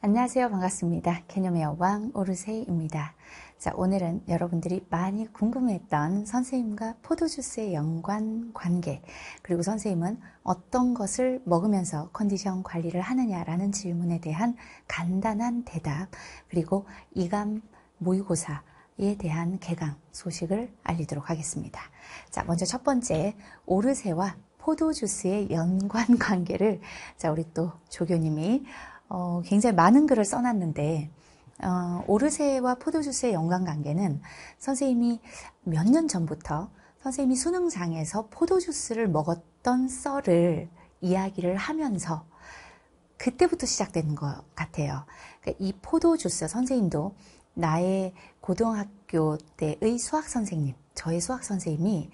안녕하세요. 반갑습니다. 개념의 여왕 오르세이입니다. 자, 오늘은 여러분들이 많이 궁금했던 선생님과 포도주스의 연관 관계, 그리고 선생님은 어떤 것을 먹으면서 컨디션 관리를 하느냐라는 질문에 대한 간단한 대답, 그리고 이감 모의고사, 에 대한 개강 소식을 알리도록 하겠습니다. 자, 먼저 첫 번째 오르세와 포도주스의 연관 관계를 자, 우리 또 조교님이 어, 굉장히 많은 글을 써놨는데 어, 오르세와 포도주스의 연관관계는 선생님이 몇 년 전부터 선생님이 수능장에서 포도주스를 먹었던 썰을 이야기를 하면서 그때부터 시작된 것 같아요. 그러니까 이 포도주스 선생님도 나의 고등학교 때의 수학 선생님, 저의 수학 선생님이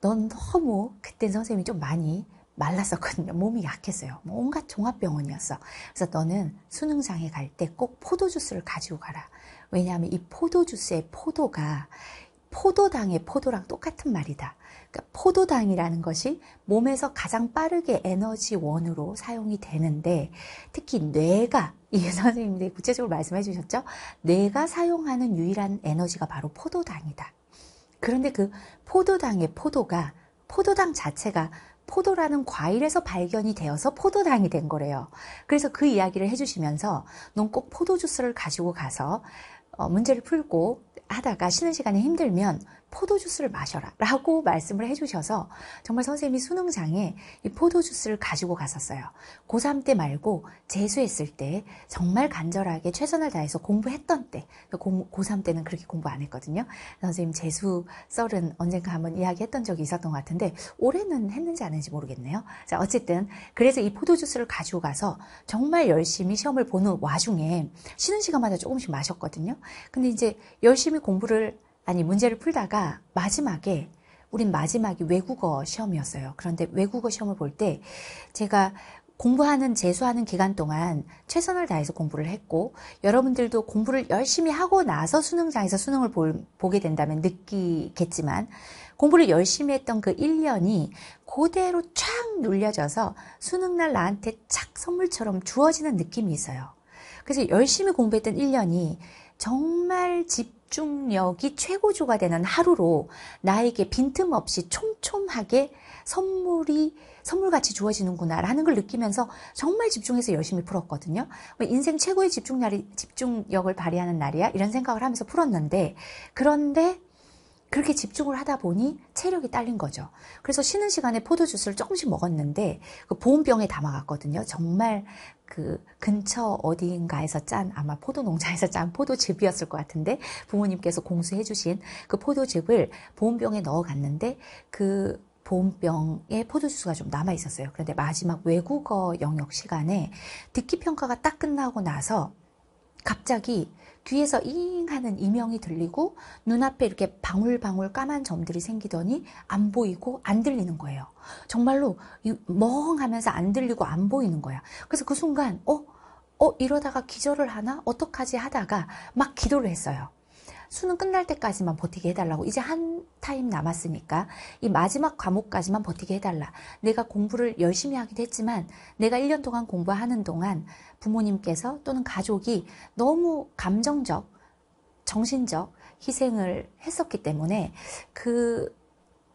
넌 너무 그때 선생님이 좀 많이 말랐었거든요. 몸이 약했어요. 뭐 온갖 종합병원이었어. 그래서 너는 수능장에 갈 때 꼭 포도주스를 가지고 가라. 왜냐하면 이 포도주스의 포도가 포도당의 포도랑 똑같은 말이다. 그러니까 포도당이라는 것이 몸에서 가장 빠르게 에너지원으로 사용이 되는데 특히 뇌가 이 선생님들이 구체적으로 말씀해 주셨죠? 뇌가 사용하는 유일한 에너지가 바로 포도당이다. 그런데 그 포도당의 포도가 포도당 자체가 포도라는 과일에서 발견이 되어서 포도당이 된 거래요. 그래서 그 이야기를 해주시면서 넌 꼭 포도 주스를 가지고 가서 어, 문제를 풀고 하다가 쉬는 시간에 힘들면 포도주스를 마셔라 라고 말씀을 해주셔서 정말 선생님이 수능장에 이 포도주스를 가지고 갔었어요. 고3 때 말고 재수했을 때 정말 간절하게 최선을 다해서 공부했던 때 그러니까 고3 때는 그렇게 공부 안 했거든요. 선생님 재수 썰은 언젠가 한번 이야기했던 적이 있었던 것 같은데 올해는 했는지 안 했는지 모르겠네요. 자 어쨌든 그래서 이 포도주스를 가지고 가서 정말 열심히 시험을 보는 와중에 쉬는 시간마다 조금씩 마셨거든요. 근데 이제 열심히 공부를 아니 문제를 풀다가 마지막에 우린 마지막이 외국어 시험이었어요. 그런데 외국어 시험을 볼 때 제가 공부하는 재수하는 기간 동안 최선을 다해서 공부를 했고 여러분들도 공부를 열심히 하고 나서 수능장에서 수능을 볼, 보게 된다면 느끼겠지만 공부를 열심히 했던 그 1년이 그대로 쫙 눌려져서 수능날 나한테 착 선물처럼 주어지는 느낌이 있어요. 그래서 열심히 공부했던 1년이 정말 집 집중력이 최고조가 되는 하루로 나에게 빈틈없이 촘촘하게 선물이 선물같이 주어지는구나라는 걸 느끼면서 정말 집중해서 열심히 풀었거든요. 뭐 인생 최고의 집중력을 발휘하는 날이야 이런 생각을 하면서 풀었는데 그런데 그렇게 집중을 하다 보니 체력이 딸린 거죠. 그래서 쉬는 시간에 포도주스를 조금씩 먹었는데 그 보온병에 담아갔거든요. 정말 그 근처 어디인가에서 짠 아마 포도 농장에서 짠 포도즙이었을 것 같은데 부모님께서 공수해 주신 그 포도즙을 보온병에 넣어 갔는데 그 보온병에 포도주스가 좀 남아 있었어요. 그런데 마지막 외국어 영역 시간에 듣기 평가가 딱 끝나고 나서 갑자기 뒤에서 잉 하는 이명이 들리고 눈앞에 이렇게 방울방울 까만 점들이 생기더니 안 보이고 안 들리는 거예요. 정말로 멍하면서 안 들리고 안 보이는 거야. 그래서 그 순간 어? 어 이러다가 기절을 하나? 어떡하지 하다가 막 기도를 했어요. 수능 끝날 때까지만 버티게 해달라고. 이제 한 타임 남았으니까 이 마지막 과목까지만 버티게 해달라. 내가 공부를 열심히 하기도 했지만 내가 1년 동안 공부하는 동안 부모님께서 또는 가족이 너무 감정적, 정신적 희생을 했었기 때문에 그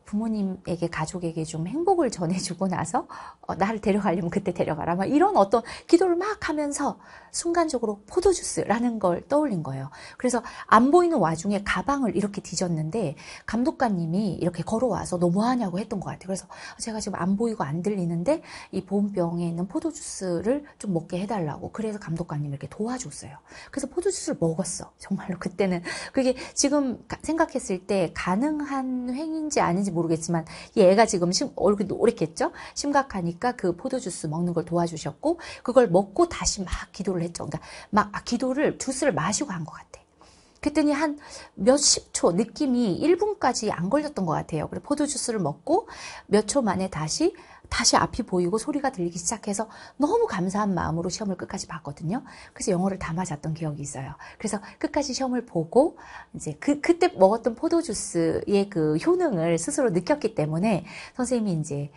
부모님에게 가족에게 좀 행복을 전해주고 나서 어, 나를 데려가려면 그때 데려가라 막 이런 어떤 기도를 막 하면서 순간적으로 포도주스라는 걸 떠올린 거예요. 그래서 안 보이는 와중에 가방을 이렇게 뒤졌는데 감독관님이 이렇게 걸어와서 너무하냐고 뭐 했던 것 같아요. 그래서 제가 지금 안 보이고 안 들리는데 이 보온병에 있는 포도주스를 좀 먹게 해달라고 그래서 감독관님이 이렇게 도와줬어요. 그래서 포도주스를 먹었어. 정말로 그때는 그게 지금 생각했을 때 가능한 행인지 아닌지 모르겠지만 얘가 지금 심, 얼굴도오랬겠죠 심각하니까 그 포도주스 먹는 걸 도와주셨고 그걸 먹고 다시 막 기도를 했죠. 그러니까 막 아, 기도를 주스를 마시고 한 것 같아. 요 그랬더니 한 몇십 초 느낌이 1분까지 안 걸렸던 것 같아요. 그래서 포도 주스를 먹고 몇 초 만에 다시 다시 앞이 보이고 소리가 들리기 시작해서 너무 감사한 마음으로 시험을 끝까지 봤거든요. 그래서 영어를 담아았던 기억이 있어요. 그래서 끝까지 시험을 보고 이제 그 그때 먹었던 포도 주스의 그 효능을 스스로 느꼈기 때문에 선생님이 이제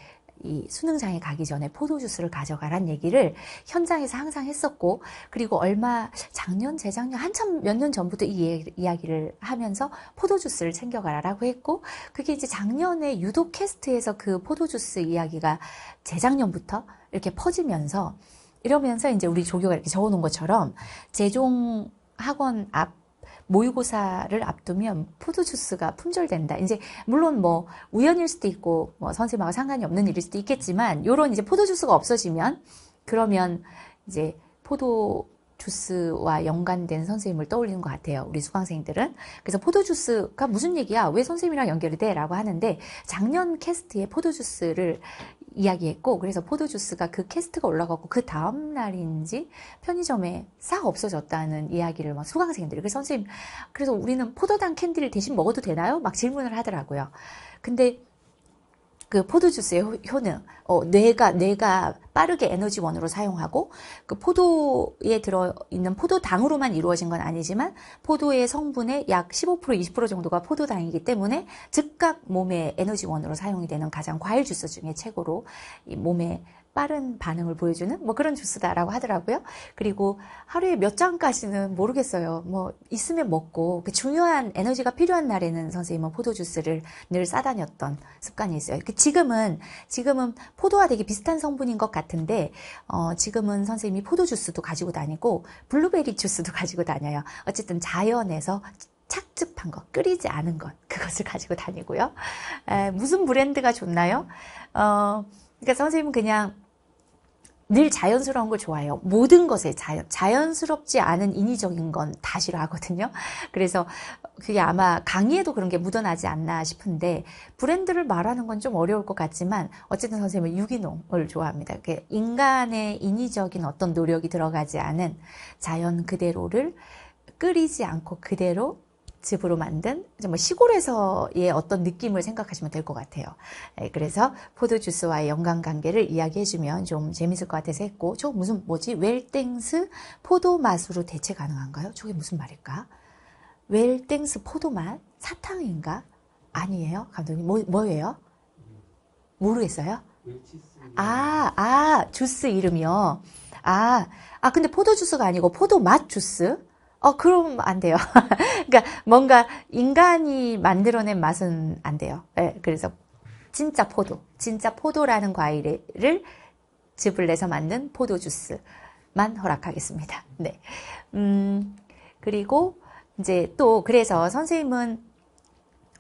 이 수능장에 가기 전에 포도주스를 가져가란 얘기를 현장에서 항상 했었고 그리고 얼마 작년 재작년 한참 몇 년 전부터 이 이야기를 하면서 포도주스를 챙겨가라라고 했고 그게 이제 작년에 유독 캐스트에서 그 포도주스 이야기가 재작년부터 이렇게 퍼지면서 이러면서 이제 우리 조교가 이렇게 적어놓은 것처럼 재종 학원 앞 모의고사를 앞두면 포도주스가 품절된다. 이제 물론 뭐 우연일 수도 있고 뭐 선생님하고 상관이 없는 일일 수도 있겠지만 요런 이제 포도주스가 없어지면 그러면 이제 포도 주스와 연관된 선생님을 떠올리는 것 같아요. 우리 수강생들은. 그래서 포도주스가 무슨 얘기야? 왜 선생님이랑 연결이 돼? 라고 하는데 작년 캐스트에 포도주스를 이야기했고 그래서 포도 주스가 그 캐스트가 올라갔고그 다음 날인지 편의점에 싹 없어졌다는 이야기를 막 수강생들이 그래서 선생님 그래서 우리는 포도당 캔디를 대신 먹어도 되나요? 막 질문을 하더라고요. 근데 그 포도 주스의 효능, 어, 뇌가 뇌가 빠르게 에너지원으로 사용하고 그 포도에 들어 있는 포도당으로만 이루어진 건 아니지만 포도의 성분의 약 15% 20% 정도가 포도당이기 때문에 즉각 몸의 에너지원으로 사용이 되는 가장 과일 주스 중에 최고로 이 몸에 빠른 반응을 보여주는 뭐 그런 주스다라고 하더라고요. 그리고 하루에 몇 잔까지는 모르겠어요. 뭐 있으면 먹고 그 중요한 에너지가 필요한 날에는 선생님은 포도 주스를 늘 싸다녔던 습관이 있어요. 그 지금은 지금은 포도와 되게 비슷한 성분인 것 같은데 어, 지금은 선생님이 포도 주스도 가지고 다니고 블루베리 주스도 가지고 다녀요. 어쨌든 자연에서 착즙한 것, 끓이지 않은 것, 그것을 가지고 다니고요. 에, 무슨 브랜드가 좋나요? 어, 그러니까 선생님은 그냥 늘 자연스러운 걸 좋아해요. 모든 것에 자연, 자연스럽지 않은 인위적인 건 다 싫어하거든요. 그래서 그게 아마 강의에도 그런 게 묻어나지 않나 싶은데 브랜드를 말하는 건 좀 어려울 것 같지만 어쨌든 선생님은 유기농을 좋아합니다. 인간의 인위적인 어떤 노력이 들어가지 않은 자연 그대로를 끓이지 않고 그대로 집으로 만든 정말 시골에서의 어떤 느낌을 생각하시면 될 것 같아요. 예, 그래서 포도 주스와의 연관 관계를 이야기해주면 좀 재밌을 것 같아서 했고, 저 무슨 뭐지? 웰땡스 포도 맛으로 대체 가능한가요? 저게 무슨 말일까? 웰땡스 포도 맛 사탕인가? 아니에요, 감독님. 뭐, 뭐예요? 모르겠어요. 아, 아, 주스 이름이요. 아, 아, 근데 포도 주스가 아니고 포도 맛 주스? 어, 그럼 안 돼요. 그러니까 뭔가 인간이 만들어낸 맛은 안 돼요. 네, 그래서 진짜 포도, 진짜 포도라는 과일을 즙을 내서 만든 포도 주스만 허락하겠습니다. 네. 음, 그리고 이제 또 그래서 선생님은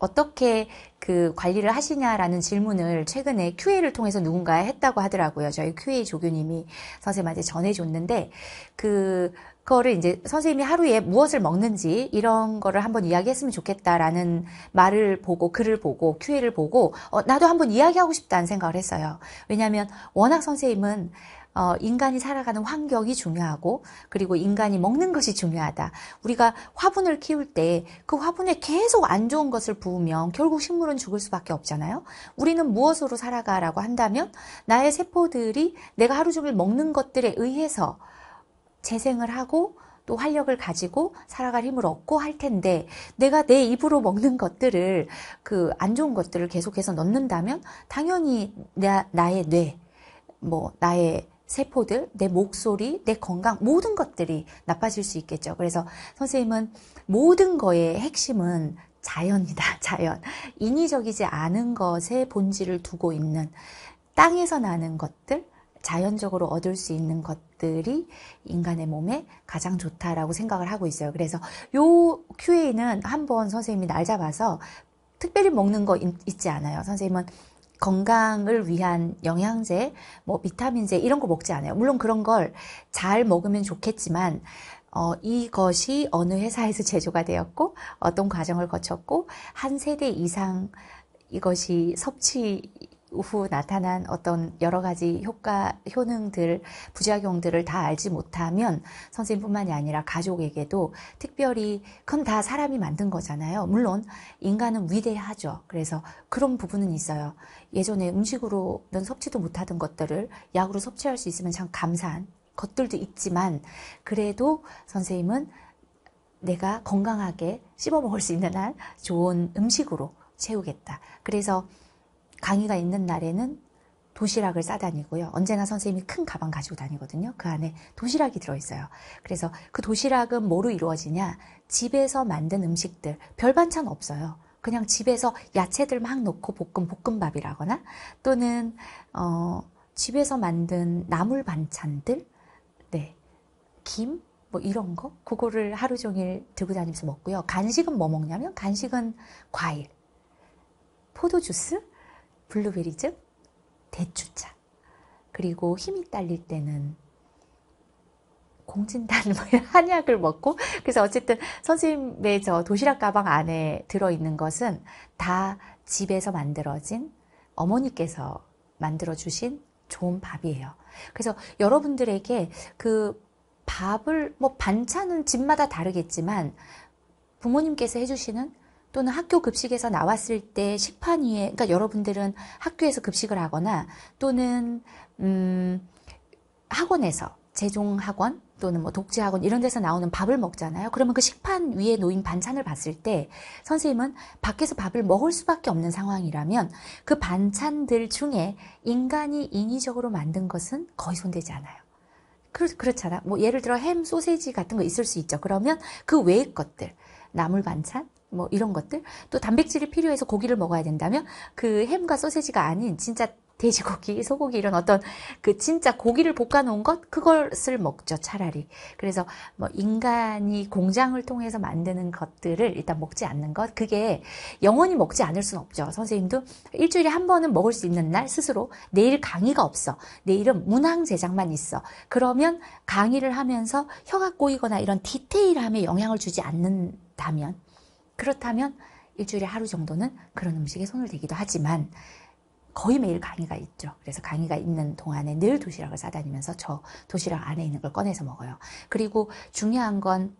어떻게 그 관리를 하시냐라는 질문을 최근에 QA를 통해서 누군가 했다고 하더라고요. 저희 QA 조교님이 선생님한테 전해줬는데 그 그거를 이제 선생님이 하루에 무엇을 먹는지 이런 거를 한번 이야기했으면 좋겠다라는 말을 보고 글을 보고 큐에를 보고 어, 나도 한번 이야기하고 싶다는 생각을 했어요. 왜냐하면 워낙 선생님은 어, 인간이 살아가는 환경이 중요하고 그리고 인간이 먹는 것이 중요하다. 우리가 화분을 키울 때 그 화분에 계속 안 좋은 것을 부으면 결국 식물은 죽을 수밖에 없잖아요. 우리는 무엇으로 살아가라고 한다면 나의 세포들이 내가 하루 종일 먹는 것들에 의해서 재생을 하고 또 활력을 가지고 살아갈 힘을 얻고 할 텐데 내가 내 입으로 먹는 것들을 그 안 좋은 것들을 계속해서 넣는다면 당연히 나, 나의 뇌, 뭐 나의 세포들, 내 목소리, 내 건강 모든 것들이 나빠질 수 있겠죠. 그래서 선생님은 모든 거의 핵심은 자연이다. 자연. 인위적이지 않은 것의 본질을 두고 있는 땅에서 나는 것들, 자연적으로 얻을 수 있는 것 것들이 인간의 몸에 가장 좋다라고 생각을 하고 있어요. 그래서 요 QA는 한번 선생님이 날 잡아서 특별히 먹는 거 있지 않아요. 선생님은 건강을 위한 영양제, 뭐 비타민제 이런 거 먹지 않아요. 물론 그런 걸 잘 먹으면 좋겠지만 어, 이것이 어느 회사에서 제조가 되었고 어떤 과정을 거쳤고 한 세대 이상 이것이 섭취 후 나타난 어떤 여러 가지 효과, 효능들, 부작용들을 다 알지 못하면 선생님뿐만이 아니라 가족에게도 특별히 그럼 다 사람이 만든 거잖아요. 물론 인간은 위대하죠. 그래서 그런 부분은 있어요. 예전에 음식으로는 섭취도 못하던 것들을 약으로 섭취할 수 있으면 참 감사한 것들도 있지만 그래도 선생님은 내가 건강하게 씹어 먹을 수 있는 한 좋은 음식으로 채우겠다. 그래서 강의가 있는 날에는 도시락을 싸다니고요. 언제나 선생님이 큰 가방 가지고 다니거든요. 그 안에 도시락이 들어있어요. 그래서 그 도시락은 뭐로 이루어지냐? 집에서 만든 음식들, 별 반찬 없어요. 그냥 집에서 야채들 막 넣고 볶음 볶음밥이라거나 또는 어, 집에서 만든 나물 반찬들, 네, 김, 뭐 이런 거 그거를 하루 종일 들고 다니면서 먹고요. 간식은 뭐 먹냐면 간식은 과일, 포도 주스, 블루베리즙, 대추차. 그리고 힘이 딸릴 때는 공진단 뭐 한약을 먹고 그래서 어쨌든 선생님의 저 도시락 가방 안에 들어 있는 것은 다 집에서 만들어진 어머니께서 만들어 주신 좋은 밥이에요. 그래서 여러분들에게 그 밥을 뭐 반찬은 집마다 다르겠지만 부모님께서 해주시는 또는 학교 급식에서 나왔을 때 식판 위에, 그러니까 여러분들은 학교에서 급식을 하거나 또는, 음, 학원에서, 재종학원 또는 뭐 독재학원 이런 데서 나오는 밥을 먹잖아요. 그러면 그 식판 위에 놓인 반찬을 봤을 때 선생님은 밖에서 밥을 먹을 수밖에 없는 상황이라면 그 반찬들 중에 인간이 인위적으로 만든 것은 거의 손대지 않아요. 그렇, 그렇잖아. 뭐 예를 들어 햄, 소세지 같은 거 있을 수 있죠. 그러면 그 외의 것들, 나물 반찬, 뭐 이런 것들 또 단백질이 필요해서 고기를 먹어야 된다면 그 햄과 소세지가 아닌 진짜 돼지고기, 소고기 이런 어떤 그 진짜 고기를 볶아 놓은 것 그것을 먹죠 차라리. 그래서 뭐 인간이 공장을 통해서 만드는 것들을 일단 먹지 않는 것 그게 영원히 먹지 않을 수는 없죠. 선생님도 일주일에 한 번은 먹을 수 있는 날 스스로 내일 강의가 없어 내일은 문항 제작만 있어 그러면 강의를 하면서 혀가 꼬이거나 이런 디테일함에 영향을 주지 않는다면 그렇다면 일주일에 하루 정도는 그런 음식에 손을 대기도 하지만 거의 매일 강의가 있죠. 그래서 강의가 있는 동안에 늘 도시락을 싸다니면서 저 도시락 안에 있는 걸 꺼내서 먹어요. 그리고 중요한 건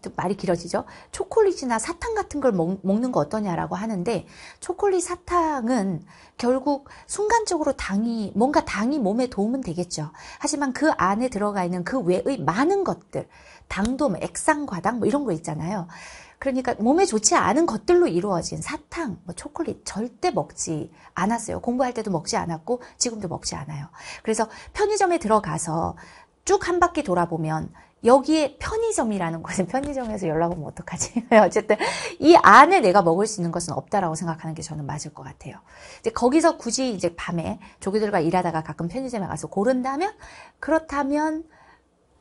또 말이 길어지죠. 초콜릿이나 사탕 같은 걸 먹, 먹는 거 어떠냐라고 하는데 초콜릿 사탕은 결국 순간적으로 당이 뭔가 당이 몸에 도움은 되겠죠. 하지만 그 안에 들어가 있는 그 외의 많은 것들 당도 뭐 액상과당 뭐 이런 거 있잖아요. 그러니까 몸에 좋지 않은 것들로 이루어진 사탕, 뭐 초콜릿 절대 먹지 않았어요. 공부할 때도 먹지 않았고 지금도 먹지 않아요. 그래서 편의점에 들어가서 쭉 한 바퀴 돌아보면 여기에 편의점이라는 곳은 편의점에서 연락 오면 어떡하지? 어쨌든 이 안에 내가 먹을 수 있는 것은 없다라고 생각하는 게 저는 맞을 것 같아요. 이제 거기서 굳이 이제 밤에 조교들과 일하다가 가끔 편의점에 가서 고른다면 그렇다면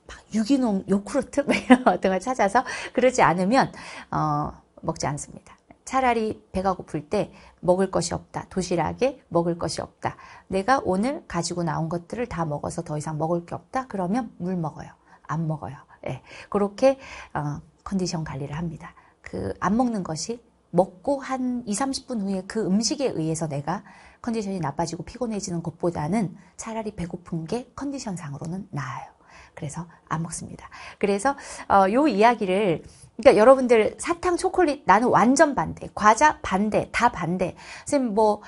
막 유기농 요구르트 같은 뭐 걸 찾아서 그러지 않으면 어, 먹지 않습니다. 차라리 배가 고플 때 먹을 것이 없다. 도시락에 먹을 것이 없다. 내가 오늘 가지고 나온 것들을 다 먹어서 더 이상 먹을 게 없다. 그러면 물 먹어요. 안 먹어요. 예. 그렇게 어, 컨디션 관리를 합니다. 그 안 먹는 것이 먹고 한 2, 30분 후에 그 음식에 의해서 내가 컨디션이 나빠지고 피곤해지는 것보다는 차라리 배고픈 게 컨디션상으로는 나아요. 그래서 안 먹습니다. 그래서 어, 요 이야기를 그러니까 여러분들 사탕, 초콜릿 나는 완전 반대, 과자 반대, 다 반대. 선생님 뭐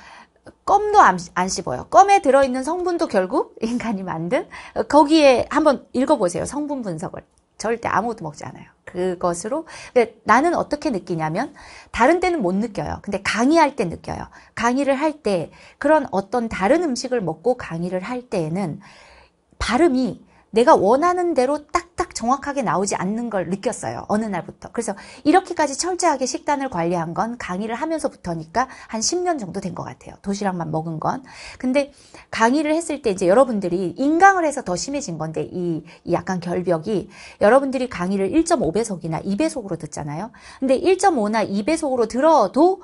껌도 안, 안 씹어요. 껌에 들어있는 성분도 결국 인간이 만든 어, 거기에 한번 읽어보세요. 성분 분석을. 절대 아무것도 먹지 않아요. 그것으로. 근데 나는 어떻게 느끼냐면, 다른 때는 못 느껴요. 근데 강의할 때 느껴요. 강의를 할 때, 그런 어떤 다른 음식을 먹고 강의를 할 때에는 발음이 내가 원하는 대로 딱딱 정확하게 나오지 않는 걸 느꼈어요. 어느 날부터. 그래서 이렇게까지 철저하게 식단을 관리한 건 강의를 하면서부터니까 한 10년 정도 된 것 같아요. 도시락만 먹은 건. 근데 강의를 했을 때 이제 여러분들이 인강을 해서 더 심해진 건데 이, 이 약간 결벽이 여러분들이 강의를 1.5배속이나 2배속으로 듣잖아요. 근데 1.5나 2배속으로 들어도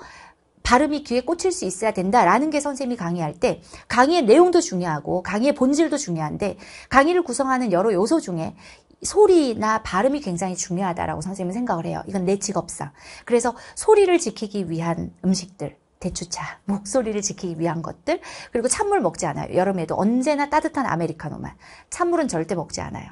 발음이 귀에 꽂힐 수 있어야 된다라는 게 선생님이 강의할 때 강의의 내용도 중요하고 강의의 본질도 중요한데 강의를 구성하는 여러 요소 중에 소리나 발음이 굉장히 중요하다라고 선생님은 생각을 해요. 이건 내 직업상. 그래서 소리를 지키기 위한 음식들, 대추차, 목소리를 지키기 위한 것들, 그리고 찬물 먹지 않아요. 여름에도 언제나 따뜻한 아메리카노만. 찬물은 절대 먹지 않아요.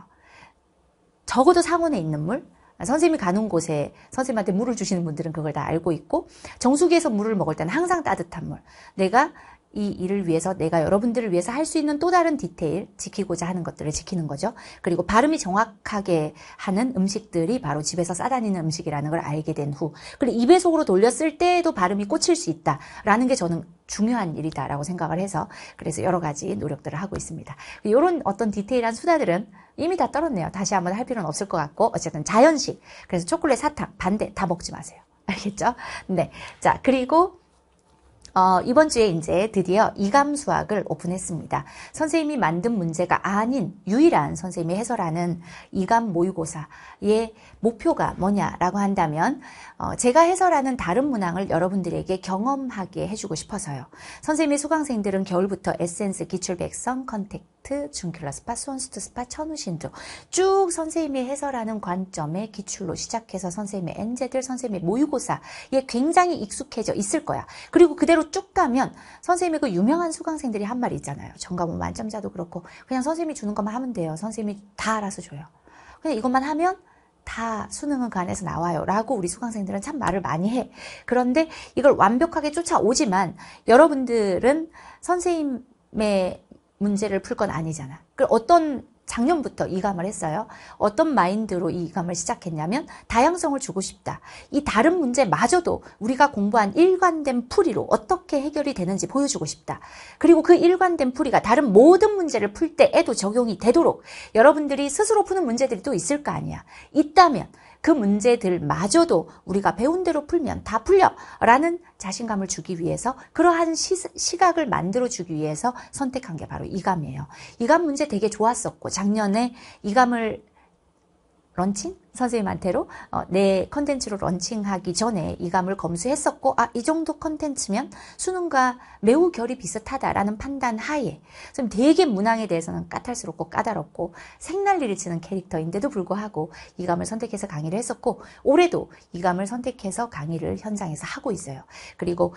적어도 상온에 있는 물, 아, 선생님이 가는 곳에 선생님한테 물을 주시는 분들은 그걸 다 알고 있고 정수기에서 물을 먹을 때는 항상 따뜻한 물. 내가 이 일을 위해서 내가 여러분들을 위해서 할 수 있는 또 다른 디테일 지키고자 하는 것들을 지키는 거죠. 그리고 발음이 정확하게 하는 음식들이 바로 집에서 싸다니는 음식이라는 걸 알게 된 후, 그리고 입에 속으로 돌렸을 때에도 발음이 꽂힐 수 있다라는 게 저는 중요한 일이다라고 생각을 해서 그래서 여러 가지 노력들을 하고 있습니다. 이런 어떤 디테일한 수다들은 이미 다 떨었네요. 다시 한번 할 필요는 없을 것 같고 어쨌든 자연식 그래서 초콜릿 사탕 반대 다 먹지 마세요. 알겠죠? 네. 자 그리고 어, 이번 주에 이제 드디어 이감 수학을 오픈했습니다. 선생님이 만든 문제가 아닌 유일한 선생님이 해설하는 이감 모의고사의 목표가 뭐냐라고 한다면 어, 제가 해설하는 다른 문항을 여러분들에게 경험하게 해주고 싶어서요. 선생님이 수강생들은 겨울부터 에센스 기출 백성 컨택 하트, 중큘라 스파, 수원수트 스파, 천우신조쭉 선생님이 해설하는 관점의 기출로 시작해서 선생님의 엔제들, 선생님의 모의고사에 굉장히 익숙해져 있을 거야. 그리고 그대로 쭉 가면 선생님의 그 유명한 수강생들이 한 말이 있잖아요. 정가문 만점자도 그렇고 그냥 선생님이 주는 것만 하면 돼요. 선생님이 다 알아서 줘요. 그냥 이것만 하면 다 수능은 그 안에서 나와요. 라고 우리 수강생들은 참 말을 많이 해. 그런데 이걸 완벽하게 쫓아오지만 여러분들은 선생님의 문제를 풀 건 아니잖아. 그 어떤 작년부터 이감을 했어요. 어떤 마인드로 이 이감을 시작했냐면 다양성을 주고 싶다. 이 다른 문제마저도 우리가 공부한 일관된 풀이로 어떻게 해결이 되는지 보여주고 싶다. 그리고 그 일관된 풀이가 다른 모든 문제를 풀 때에도 적용이 되도록 여러분들이 스스로 푸는 문제들이 또 있을 거 아니야. 있다면 그 문제들마저도 우리가 배운 대로 풀면 다 풀려 라는 자신감을 주기 위해서 그러한 시, 각을 만들어 주기 위해서 선택한 게 바로 이감이에요. 이감 문제 되게 좋았었고 작년에 이감을 런칭 선생님한테로 어, 내 컨텐츠로 런칭하기 전에 이감을 검수했었고 아 이 정도 컨텐츠면 수능과 매우 결이 비슷하다라는 판단 하에 좀 되게 문항에 대해서는 까탈스럽고 까다롭고 생날리를 치는 캐릭터인데도 불구하고 이감을 선택해서 강의를 했었고 올해도 이감을 선택해서 강의를 현장에서 하고 있어요. 그리고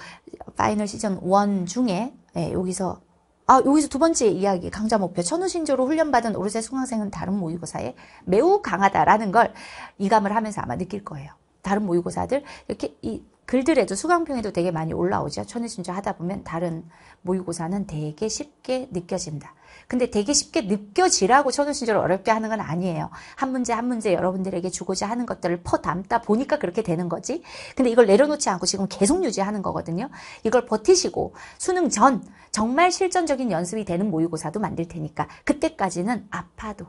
파이널 시즌 1 중에 예, 여기서 아, 여기서 두 번째 이야기, 강좌 목표. 천우신조로 훈련받은 오르세 수강생은 다른 모의고사에 매우 강하다라는 걸 이감을 하면서 아마 느낄 거예요. 다른 모의고사들, 이렇게 이 글들에도 수강평에도 되게 많이 올라오죠. 천혜신조 하다 보면 다른 모의고사는 되게 쉽게 느껴진다. 근데 되게 쉽게 느껴지라고 천혜신조를 어렵게 하는 건 아니에요. 한 문제 한 문제 여러분들에게 주고자 하는 것들을 퍼담다 보니까 그렇게 되는 거지. 근데 이걸 내려놓지 않고 지금 계속 유지하는 거거든요. 이걸 버티시고 수능 전 정말 실전적인 연습이 되는 모의고사도 만들 테니까 그때까지는 아파도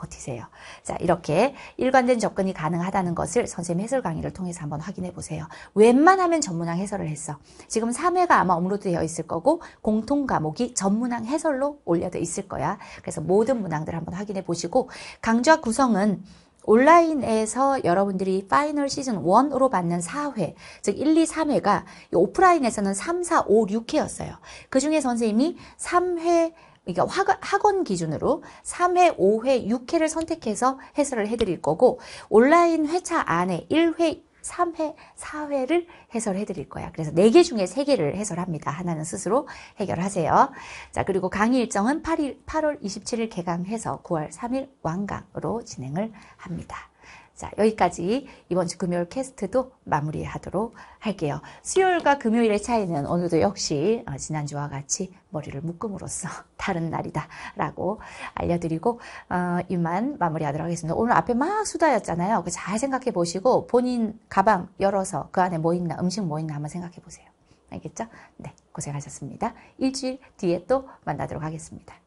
버티세요. 자, 이렇게 일관된 접근이 가능하다는 것을 선생님 해설 강의를 통해서 한번 확인해 보세요. 웬만하면 전문항 해설을 했어. 지금 3회가 아마 업로드되어 있을 거고 공통 과목이 전문항 해설로 올려져 있을 거야. 그래서 모든 문항들 한번 확인해 보시고 강좌 구성은 온라인에서 여러분들이 파이널 시즌 1으로 받는 4회, 즉 1, 2, 3회가 오프라인에서는 3, 4, 5, 6회였어요. 그 중에 선생님이 3회 그러니까 학원 기준으로 3회, 5회, 6회를 선택해서 해설을 해드릴 거고 온라인 회차 안에 1회, 3회, 4회를 해설해 드릴 거야. 그래서 4개 중에 3개를 해설합니다. 하나는 스스로 해결하세요. 자, 그리고 강의 일정은 8일, 8월 27일 개강해서 9월 3일 완강으로 진행을 합니다. 자, 여기까지 이번 주 금요일 캐스트도 마무리하도록 할게요. 수요일과 금요일의 차이는 오늘도 역시 어, 지난주와 같이 머리를 묶음으로써 다른 날이다 라고 알려드리고 어, 이만 마무리하도록 하겠습니다. 오늘 앞에 막 수다였잖아요. 잘 생각해 보시고 본인 가방 열어서 그 안에 뭐 있나 음식 뭐 있나 한번 생각해 보세요. 알겠죠? 네, 고생하셨습니다. 일주일 뒤에 또 만나도록 하겠습니다.